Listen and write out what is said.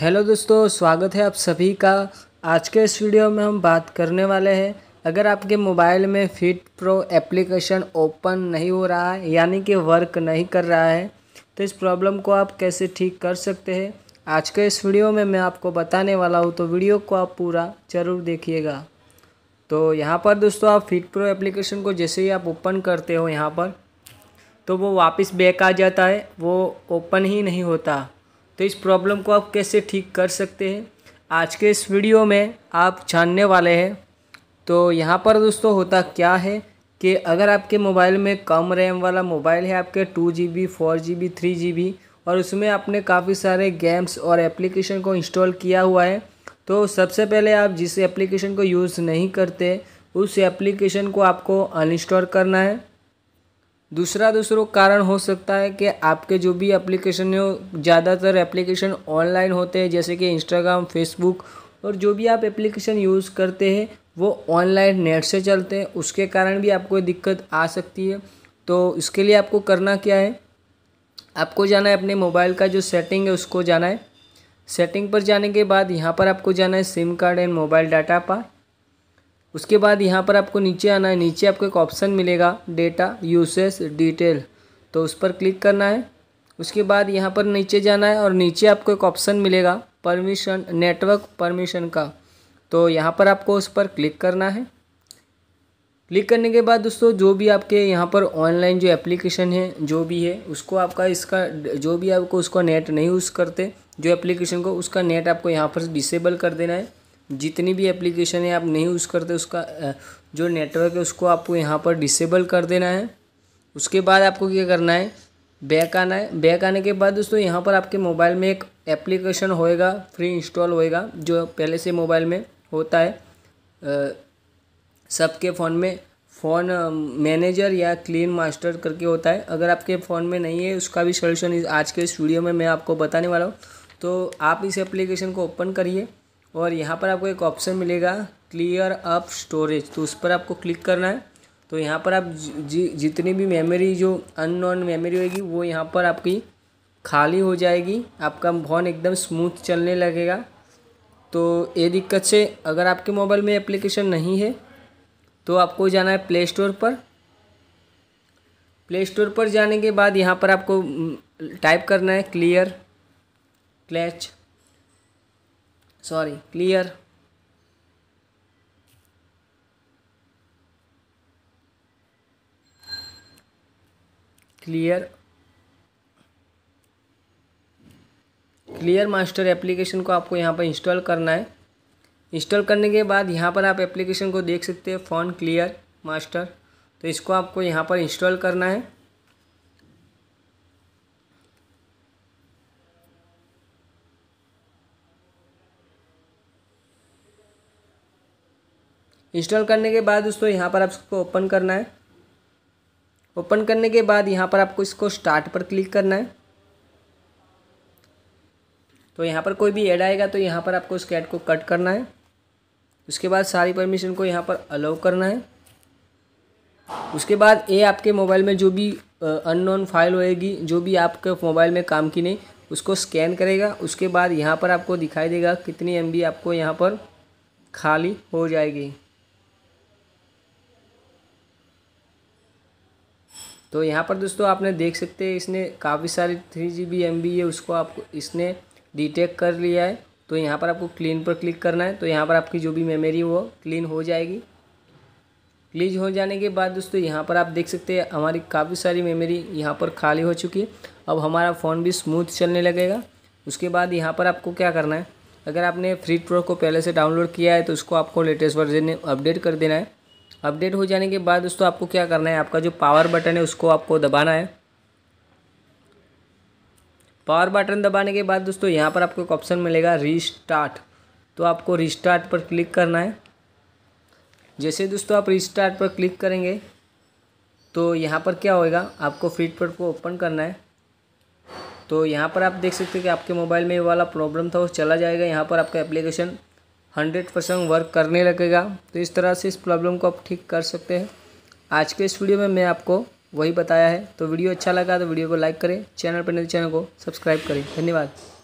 hello दोस्तों स्वागत है आप सभी का आज के इस वीडियो में हम बात करने वाले हैं अगर आपके मोबाइल में फिट प्रो एप्लीकेशन ओपन नहीं हो रहा है यानी कि वर्क नहीं कर रहा है तो इस प्रॉब्लम को आप कैसे ठीक कर सकते हैं आज के इस वीडियो में मैं आपको बताने वाला हूँ तो वीडियो को आप पूरा ज़रूर देखिएगा तो यहाँ पर दोस्तों आप फिट प्रो एप्लीकेशन को जैसे ही आप ओपन करते हो यहाँ पर तो वो वापस बैक आ जाता है वो ओपन ही नहीं होता तो इस प्रॉब्लम को आप कैसे ठीक कर सकते हैं आज के इस वीडियो में आप जानने वाले हैं तो यहाँ पर दोस्तों होता क्या है कि अगर आपके मोबाइल में कम रैम वाला मोबाइल है आपके two G B four G B three G B और उसमें आपने काफ़ी सारे गेम्स और एप्लीकेशन को इंस्टॉल किया हुआ है तो सबसे पहले आप जिस एप्लीकेशन को यूज़ नहीं करते उस एप्लीकेशन को आपको अनइंस्टॉल करना है दूसरा दूसरों कारण हो सकता है कि आपके जो भी एप्लीकेशन हो ज़्यादातर एप्लीकेशन ऑनलाइन होते हैं जैसे कि इंस्टाग्राम फेसबुक और जो भी आप एप्लीकेशन यूज़ करते हैं वो ऑनलाइन नेट से चलते हैं उसके कारण भी आपको दिक्कत आ सकती है तो इसके लिए आपको करना क्या है आपको जाना है अपने मोबाइल का जो सेटिंग है उसको जाना है सेटिंग पर जाने के बाद यहाँ पर आपको जाना है SIM card and mobile data पर उसके बाद यहाँ पर आपको नीचे आना है नीचे आपको एक ऑप्शन मिलेगा डेटा यूसेस डिटेल तो उस पर क्लिक करना है उसके बाद यहाँ पर नीचे जाना है और नीचे आपको एक ऑप्शन मिलेगा परमिशन नेटवर्क परमिशन का तो यहाँ पर आपको उस पर क्लिक करना है क्लिक करने के बाद दोस्तों जो भी आपके यहाँ पर ऑनलाइन जो एप्लीकेशन है जो भी है उसको आपका इसका जो भी आपको उसका नेट नहीं यूज़ करते जो एप्लीकेशन को उसका नेट आपको यहाँ पर डिसेबल कर देना है जितनी भी एप्लीकेशन है आप नहीं यूज़ करते उसका जो नेटवर्क है उसको आपको यहाँ पर डिसेबल कर देना है उसके बाद आपको क्या करना है बैक आना है बैक आने के बाद दोस्तों यहाँ पर आपके मोबाइल में एक एप्लीकेशन होएगा फ्री इंस्टॉल होएगा जो पहले से मोबाइल में होता है सबके फ़ोन में फ़ोन मैनेजर या क्लीन मास्टर करके होता है अगर आपके फ़ोन में नहीं है उसका भी सोल्यूशन आज के इस वीडियो में मैं आपको बताने वाला हूँ तो आप इस एप्लीकेशन को ओपन करिए और यहाँ पर आपको एक ऑप्शन मिलेगा क्लियर अप स्टोरेज तो उस पर आपको क्लिक करना है तो यहाँ पर आप जि जितनी भी मेमोरी जो अननोन मेमोरी होगी वो यहाँ पर आपकी खाली हो जाएगी आपका फ़ोन एकदम स्मूथ चलने लगेगा तो ये दिक्कत से अगर आपके मोबाइल में एप्लीकेशन नहीं है तो आपको जाना है प्ले स्टोर पर प्ले स्टोर पर जाने के बाद यहाँ पर आपको टाइप हम्म, करना है क्लियर क्लैच sorry clear clear clear master application को आपको यहाँ पर इंस्टॉल करना है इंस्टॉल करने के बाद यहाँ पर आप एप्लीकेशन को देख सकते हैं फ़ोन क्लियर मास्टर तो इसको आपको यहाँ पर इंस्टॉल करना है इंस्टॉल करने के बाद दोस्तों यहाँ पर आप ओपन करना है ओपन करने के बाद यहाँ पर आपको इसको स्टार्ट पर क्लिक करना है तो यहाँ पर कोई भी ऐड आएगा तो यहाँ पर आपको उसके ऐड को कट करना है उसके बाद सारी परमिशन को यहाँ पर अलाउ करना है उसके बाद ये आपके मोबाइल में जो भी अननोन फाइल होएगी जो भी आपके मोबाइल में काम की नहीं उसको स्कैन करेगा उसके बाद यहाँ पर आपको दिखाई देगा कितनी एम आपको यहाँ पर खाली हो जाएगी तो यहाँ पर दोस्तों आपने देख सकते हैं इसने काफ़ी सारी three G B M B है उसको आपको इसने डिटेक्ट कर लिया है तो यहाँ पर आपको क्लीन पर क्लिक करना है तो यहाँ पर आपकी जो भी मेमोरी वो क्लीन हो जाएगी क्लीज हो जाने के बाद दोस्तों यहाँ पर आप देख सकते हैं हमारी काफ़ी सारी मेमोरी यहाँ पर खाली हो चुकी है अब हमारा फ़ोन भी स्मूथ चलने लगेगा उसके बाद यहाँ पर आपको क्या करना है अगर आपने फ्री प्रो को पहले से डाउनलोड किया है तो उसको आपको लेटेस्ट वर्जन में अपडेट कर देना है अपडेट हो जाने के बाद दोस्तों आपको क्या करना है आपका जो पावर बटन है उसको आपको दबाना है पावर बटन दबाने के बाद दोस्तों यहाँ पर आपको एक ऑप्शन मिलेगा रीस्टार्ट तो आपको रीस्टार्ट पर क्लिक करना है जैसे दोस्तों आप रीस्टार्ट पर क्लिक करेंगे तो यहाँ पर क्या होएगा आपको फ्लिपकार्ट को ओपन करना है तो यहाँ पर आप देख सकते हैं कि आपके मोबाइल में ये वाला प्रॉब्लम था वो चला जाएगा यहाँ पर आपका एप्लीकेशन हंड्रेड परसेंट वर्क करने लगेगा तो इस तरह से इस प्रॉब्लम को आप ठीक कर सकते हैं आज के इस वीडियो में मैं आपको वही बताया है तो वीडियो अच्छा लगा तो वीडियो को लाइक करें चैनल पर नए चैनल को सब्सक्राइब करें धन्यवाद